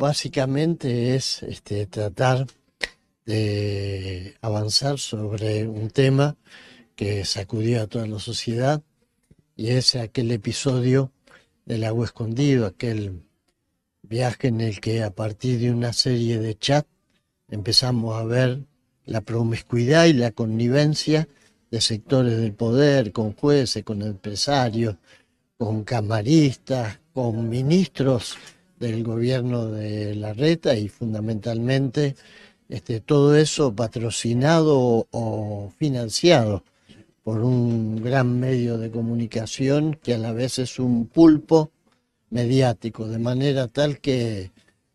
básicamente es este, tratar de avanzar sobre un tema que sacudió a toda la sociedad y es aquel episodio del agua escondido, aquel viaje en el que a partir de una serie de chats empezamos a ver la promiscuidad y la connivencia de sectores del poder, con jueces, con empresarios, con camaristas, con ministros del gobierno de la reta y fundamentalmente este, todo eso patrocinado o financiado por un gran medio de comunicación que a la vez es un pulpo mediático, de manera tal que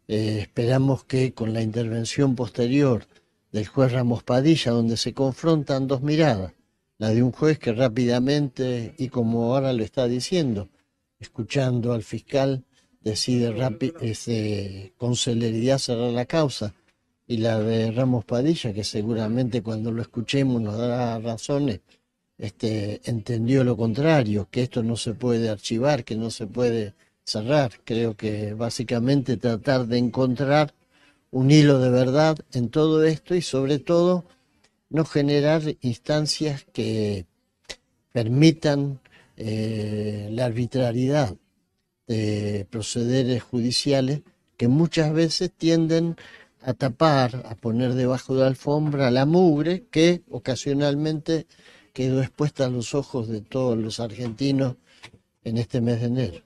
eh, esperamos que con la intervención posterior del juez Ramos Padilla, donde se confrontan dos miradas, la de un juez que rápidamente, y como ahora lo está diciendo, escuchando al fiscal, decide este, con celeridad cerrar la causa, y la de Ramos Padilla, que seguramente cuando lo escuchemos nos dará razones, este, entendió lo contrario, que esto no se puede archivar, que no se puede cerrar. Creo que básicamente tratar de encontrar un hilo de verdad en todo esto y sobre todo no generar instancias que permitan eh, la arbitrariedad de eh, procederes judiciales que muchas veces tienden a tapar, a poner debajo de la alfombra la mugre que ocasionalmente quedó expuesta a los ojos de todos los argentinos en este mes de enero.